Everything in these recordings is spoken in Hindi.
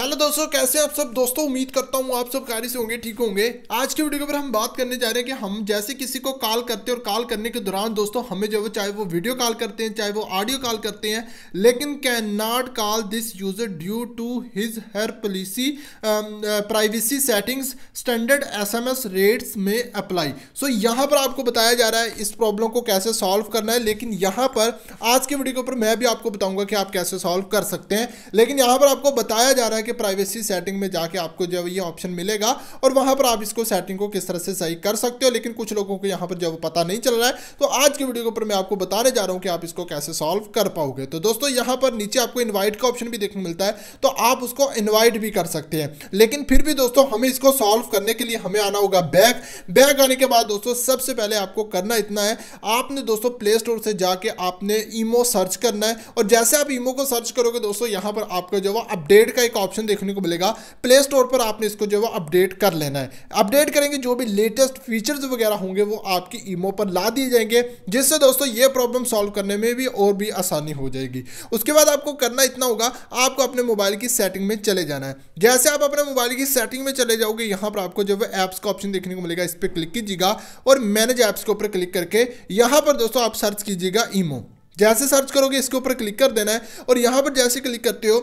हेलो दोस्तों कैसे आप सब दोस्तों उम्मीद करता हूँ आप सब कार्य से होंगे ठीक होंगे आज की वीडियो के ऊपर हम बात करने जा रहे हैं कि हम जैसे किसी को कॉल करते हैं और कॉल करने के दौरान दोस्तों हमें जो है चाहे वो वीडियो कॉल करते हैं चाहे वो ऑडियो कॉल करते हैं लेकिन can not call this user due to his her policy privacy settings standard S rates में अप्लाई सो so, यहाँ पर आपको बताया जा रहा है इस प्रॉब्लम को कैसे सॉल्व करना है लेकिन यहाँ पर आज की वीडियो के ऊपर मैं भी आपको बताऊँगा कि आप कैसे सॉल्व कर सकते हैं लेकिन यहाँ पर आपको बताया जा रहा है के प्राइवेसी सेटिंग में जाके आपको जो ये ऑप्शन मिलेगा और वहां पर आप इसको सेटिंग को किस तरह से सही कर सकते हो लेकिन कुछ लोगों को यहां पर जब पता नहीं चल रहा है तो आज के वीडियो के ऊपर मैं आपको बताने जा रहा हूं कि आप इसको कैसे सॉल्व कर पाओगे तो दोस्तों यहां पर नीचे आपको इन्वाइट का ऑप्शन भी देखने मिलता है तो आप उसको इन्वाइट भी कर सकते हैं लेकिन फिर भी दोस्तों हमें इसको सॉल्व करने के लिए हमें आना होगा बैक बैक आने के बाद दोस्तों सबसे पहले आपको करना इतना है आपने दोस्तों प्ले स्टोर से जाके आपने ईमो सर्च करना है और जैसे आप ईमो को सर्च करोगे दोस्तों यहां पर आपका जो अपडेट का एक ऑप्शन देखने को मिलेगा प्ले स्टोर पर आपने इसको जो है अपडेट कर लेना है अपडेट करेंगे जो भी लेटेस्ट फीचर्स वगैरह होंगे वो आपकी ईमो पर ला दिए जाएंगे जिससे दोस्तों ये प्रॉब्लम सॉल्व करने में भी और भी आसानी हो जाएगी उसके बाद आपको करना इतना होगा आपको अपने मोबाइल की सेटिंग में चले जाना है जैसे आप अपने मोबाइल की सेटिंग में चले जाओगे यहाँ पर आपको जो है ऐप्स का ऑप्शन देखने को मिलेगा इस पर क्लिक कीजिएगा और मैनेज ऐप्स के ऊपर क्लिक करके यहाँ पर दोस्तों आप सर्च कीजिएगा ईमो जैसे सर्च करोगे इसके ऊपर क्लिक कर देना है और यहाँ पर जैसे क्लिक करते हो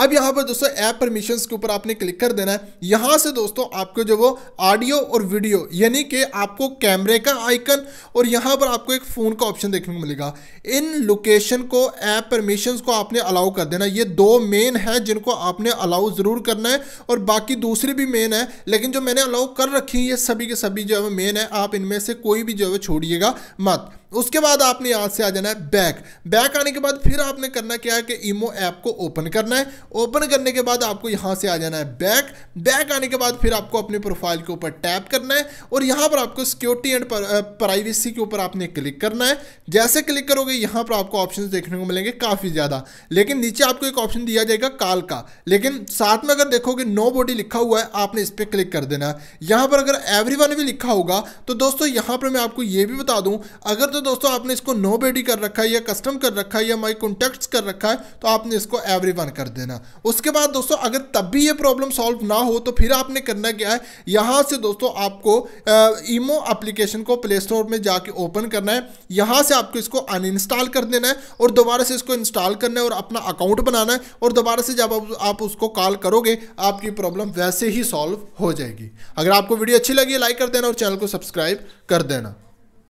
अब यहाँ पर दोस्तों ऐप परमिशन के ऊपर आपने क्लिक कर देना है यहाँ से दोस्तों आपको जो वो ऑडियो और वीडियो यानी कि आपको कैमरे का आइकन और यहाँ पर आपको एक फ़ोन का ऑप्शन देखने को मिलेगा इन लोकेशन को ऐप परमिशन को आपने अलाउ कर देना ये दो मेन है जिनको आपने अलाउ ज़रूर करना है और बाकी दूसरी भी मेन है लेकिन जो मैंने अलाउ कर रखी है ये सभी के सभी जो है मेन है आप इनमें से कोई भी जो है छोड़िएगा मत उसके बाद आपने यहाँ से आ जाना है बैक बैक आने के बाद फिर आपने करना क्या है कि ईमो ऐप को ओपन करना है ओपन करने के बाद आपको यहाँ से आ जाना है बैक बैक आने के बाद फिर आपको अपने प्रोफाइल के ऊपर टैप करना है और यहाँ पर आपको सिक्योरिटी एंड प्राइवेसी के ऊपर आपने क्लिक करना है जैसे क्लिक करोगे यहाँ पर आपको ऑप्शन देखने को मिलेंगे काफ़ी ज़्यादा लेकिन नीचे आपको एक ऑप्शन दिया जाएगा काल का लेकिन साथ में अगर देखोगे नो बॉडी लिखा हुआ है आपने इस पर क्लिक कर देना है यहाँ पर अगर एवरी भी लिखा होगा तो दोस्तों यहाँ पर मैं आपको ये भी बता दूँ अगर तो दोस्तों आपने इसको नो बेडी कर रखा है या कस्टम कर रखा है या माई कॉन्टेक्ट कर रखा है तो आपने इसको एवरी वन कर देना उसके बाद दोस्तों अगर तब भी ये प्रॉब्लम सॉल्व ना हो तो फिर आपने करना क्या है यहाँ से दोस्तों आपको ईमो एप्लीकेशन को प्ले स्टोर में जाके ओपन करना है यहाँ से आपको इसको अनइंस्टॉल कर देना है और दोबारा से इसको इंस्टॉल करना है और अपना अकाउंट बनाना है और दोबारा से जब आप उसको कॉल करोगे आपकी प्रॉब्लम वैसे ही सॉल्व हो जाएगी अगर आपको वीडियो अच्छी लगी लाइक कर देना और चैनल को सब्सक्राइब कर देना